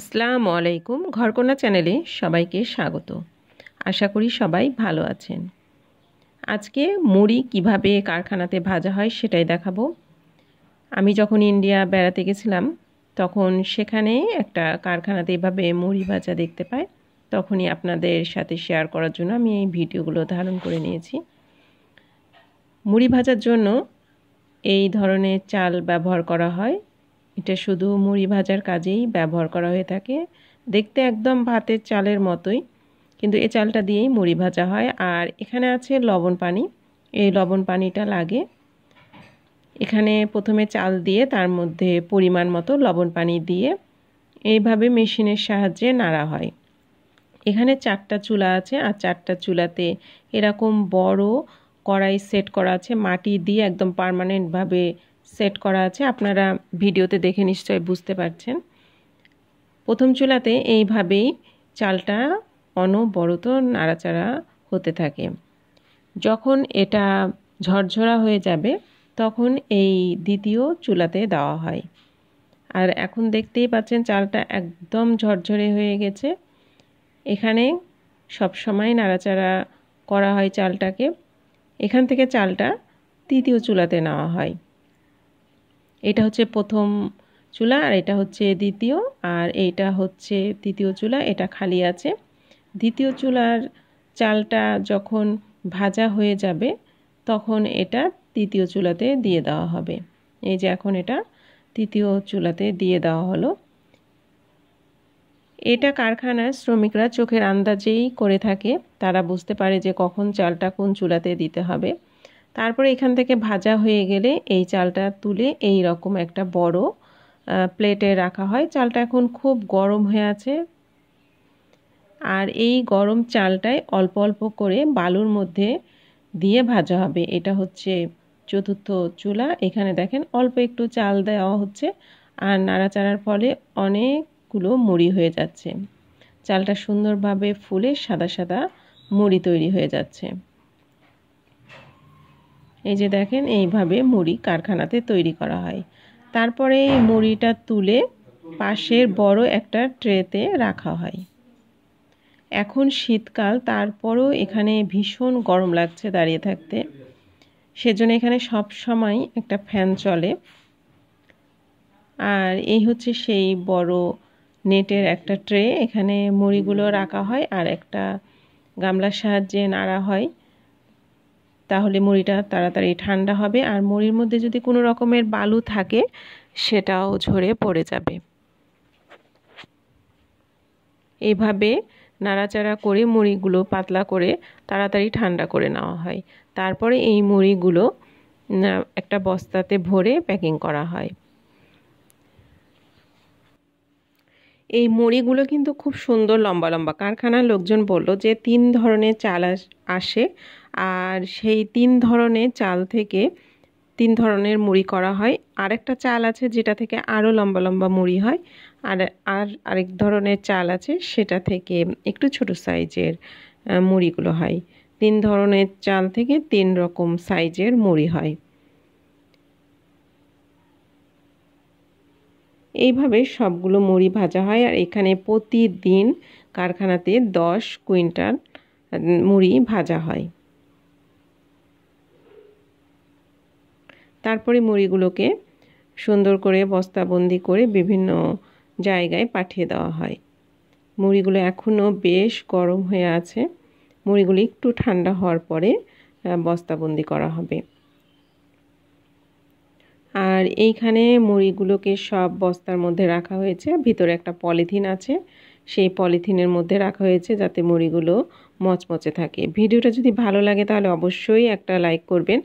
আসসালামু আলাইকুম ঘরকোনা চ্যানেলে সবাইকে স্বাগত আশা করি সবাই ভালো আছেন আজকে মুড়ি কিভাবে কারখানাতে ভাজা হয় সেটাই দেখাবো আমি যখন ইন্ডিয়া বেড়াতে গেছিলাম তখন সেখানে একটা কারখানাতে এভাবে মুড়ি ভাজা দেখতে পাই তখনই আপনাদের সাথে শেয়ার করার জন্য আমি এই ভিডিওগুলো ধারণ করে নিয়েছি মুড়ি ভাজার জন্য এই ধরনের চাল ব্যবহার করা হয় এটা শুধু মুড়ি ভাজার কাজেই ব্যবহার করা হয়ে থাকে দেখতে একদম ভাতের চালের মতোই কিন্তু এই চালটা দিয়েই মুড়ি ভাজা হয় আর এখানে আছে লবণ পানি এই লবণ পানিটা লাগে এখানে প্রথমে চাল দিয়ে তার মধ্যে পরিমাণ মতো লবণ পানি দিয়ে এইভাবে মেশিনের সাহায্যে নাড়া হয় এখানে চারটা চুলা আছে আর চারটা চুলাতে এরকম বড় কড়াই সেট করা আছে মাটি দিয়ে একদম পারমানেন্টভাবে সেট করা আছে আপনারা ভিডিওতে দেখে নিশ্চয় বুঝতে পারছেন প্রথম চুলাতে এইভাবেই চালটা অনবরত নাড়াচাড়া হতে থাকে যখন এটা ঝরঝরা হয়ে যাবে তখন এই দ্বিতীয় চুলাতে দেওয়া হয় আর এখন দেখতেই পাচ্ছেন চালটা একদম ঝরঝরে হয়ে গেছে এখানে সবসময় নাড়াচাড়া করা হয় চালটাকে এখান থেকে চালটা তৃতীয় চুলাতে নেওয়া হয় এটা হচ্ছে প্রথম চুলা আর এটা হচ্ছে দ্বিতীয় আর এটা হচ্ছে তৃতীয় চুলা এটা খালি আছে দ্বিতীয় চুলার চালটা যখন ভাজা হয়ে যাবে তখন এটা তৃতীয় চুলাতে দিয়ে দেওয়া হবে এই যে এখন এটা তৃতীয় চুলাতে দিয়ে দেওয়া হলো এটা কারখানার শ্রমিকরা চোখের আন্দাজেই করে থাকে তারা বুঝতে পারে যে কখন চালটা কোন চুলাতে দিতে হবে তারপরে এখান থেকে ভাজা হয়ে গেলে এই চালটা তুলে এই রকম একটা বড় প্লেটে রাখা হয় চালটা এখন খুব গরম হয়ে আছে আর এই গরম চালটাই অল্প অল্প করে বালুর মধ্যে দিয়ে ভাজা হবে এটা হচ্ছে চতুর্থ চুলা এখানে দেখেন অল্প একটু চাল দেওয়া হচ্ছে আর নাড়াচাড়ার ফলে অনেকগুলো মুড়ি হয়ে যাচ্ছে চালটা সুন্দরভাবে ফুলে সাদা সাদা মুড়ি তৈরি হয়ে যাচ্ছে এই যে দেখেন এইভাবে মুড়ি কারখানাতে তৈরি করা হয় তারপরে এই মুড়িটা তুলে পাশের বড় একটা ট্রেতে রাখা হয় এখন শীতকাল তারপরও এখানে ভীষণ গরম লাগছে দাঁড়িয়ে থাকতে সেজন্য এখানে সব সময় একটা ফ্যান চলে আর এই হচ্ছে সেই বড় নেটের একটা ট্রে এখানে মুড়িগুলো রাখা হয় আর একটা গামলার সাহায্যে নাড়া হয় তাহলে মুড়িটা তাড়াতাড়ি ঠান্ডা হবে আর মুড়ির মধ্যে যদি কোনো রকমের বালু থাকে সেটাও ঝরে পড়ে যাবে এভাবে নাড়াচাড়া করে মুড়িগুলো পাতলা করে তাড়াতাড়ি ঠান্ডা করে নেওয়া হয় তারপরে এই মুড়িগুলো একটা বস্তাতে ভরে প্যাকিং করা হয় এই মুড়িগুলো কিন্তু খুব সুন্দর লম্বা লম্বা কারখানার লোকজন বলল যে তিন ধরনের চাল আসে আর সেই তিন ধরনের চাল থেকে তিন ধরনের মুড়ি করা হয় আরেকটা চাল আছে যেটা থেকে আরও লম্বা লম্বা মুড়ি হয় আর আর আরেক ধরনের চাল আছে সেটা থেকে একটু ছোট সাইজের মুড়িগুলো হয় তিন ধরনের চাল থেকে তিন রকম সাইজের মুড়ি হয় এইভাবে সবগুলো মুড়ি ভাজা হয় আর এখানে প্রতিদিন কারখানাতে দশ কুইন্টাল মুড়ি ভাজা হয় তারপরে মুড়িগুলোকে সুন্দর করে বস্তাবন্দি করে বিভিন্ন জায়গায় পাঠিয়ে দেওয়া হয় মুড়িগুলো এখনও বেশ গরম হয়ে আছে মুড়িগুলি একটু ঠান্ডা হওয়ার পরে বস্তাবন্দি করা হবে আর এইখানে মুড়িগুলোকে সব বস্তার মধ্যে রাখা হয়েছে ভিতরে একটা পলিথিন আছে সেই পলিথিনের মধ্যে রাখা হয়েছে যাতে মুড়িগুলো মচমচে থাকে ভিডিওটা যদি ভালো লাগে তাহলে অবশ্যই একটা লাইক করবেন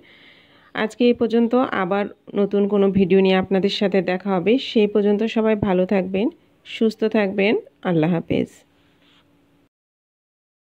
আজকে এই পর্যন্ত আবার নতুন কোনো ভিডিও নিয়ে আপনাদের সাথে দেখা হবে সেই পর্যন্ত সবাই ভালো থাকবেন সুস্থ থাকবেন আল্লাহ হাফেজ